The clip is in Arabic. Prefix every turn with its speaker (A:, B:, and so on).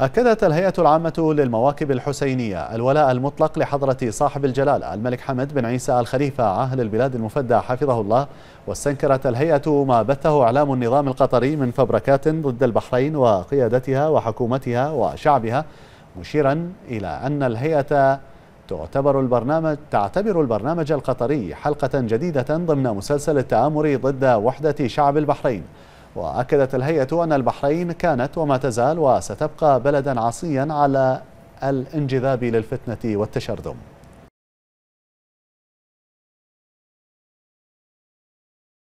A: أكدت الهيئة العامة للمواكب الحسينية الولاء المطلق لحضرة صاحب الجلالة الملك حمد بن عيسى الخليفة عاهل البلاد المفدى حفظه الله واستنكرت الهيئة ما بثه إعلام النظام القطري من فبركات ضد البحرين وقيادتها وحكومتها وشعبها مشيرا إلى أن الهيئة تعتبر البرنامج تعتبر البرنامج القطري حلقة جديدة ضمن مسلسل التآمر ضد وحدة شعب البحرين وأكدت الهيئة أن البحرين كانت وما تزال وستبقى بلدا عصيا على الانجذاب للفتنة والتشرذم